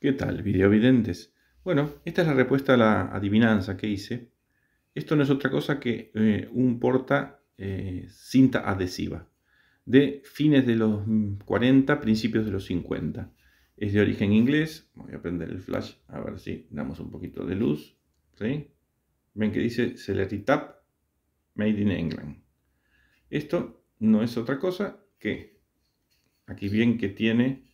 ¿Qué tal, videovidentes? Bueno, esta es la respuesta a la adivinanza que hice. Esto no es otra cosa que eh, un porta eh, cinta adhesiva de fines de los 40, principios de los 50. Es de origen inglés. Voy a prender el flash a ver si damos un poquito de luz. Ven que dice Celery Tap Made in England. Esto no es otra cosa que aquí bien que tiene,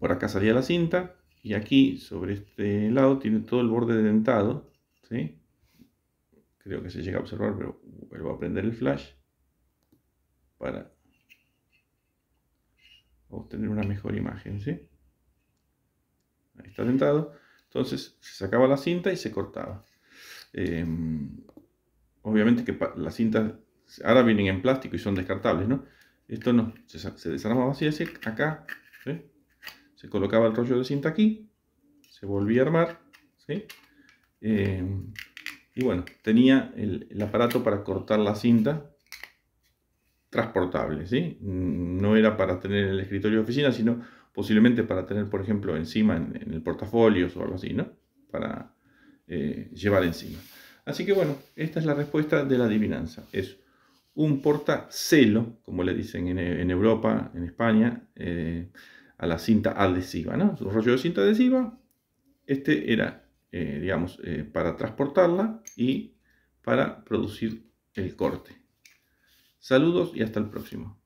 por acá salía la cinta, y aquí sobre este lado tiene todo el borde dentado, ¿sí? creo que se llega a observar, pero vuelvo a prender el flash para obtener una mejor imagen, ¿sí? Ahí está dentado. Entonces se sacaba la cinta y se cortaba. Em, obviamente que las cintas ahora vienen en plástico y son descartables, ¿no? Esto no, se, desarmaba así, así, acá, ¿sí? se colocaba el rollo de cinta aquí, se volvía a armar, ¿sí? Eh, y bueno, tenía el, aparato para cortar la cinta transportable, ¿sí? No era para tener en el escritorio de oficina, sino posiblemente para tener, por ejemplo, encima en, el portafolio o algo así, ¿no? Para eh, llevar encima. Así que bueno, esta es la respuesta de la adivinanza. Es un portacelo, como le dicen en, en Europa, en España, eh, a la cinta adhesiva, ¿no? Un rollo de cinta adhesiva, este era, eh, digamos, eh, para transportarla y para producir el corte. Saludos y hasta el próximo.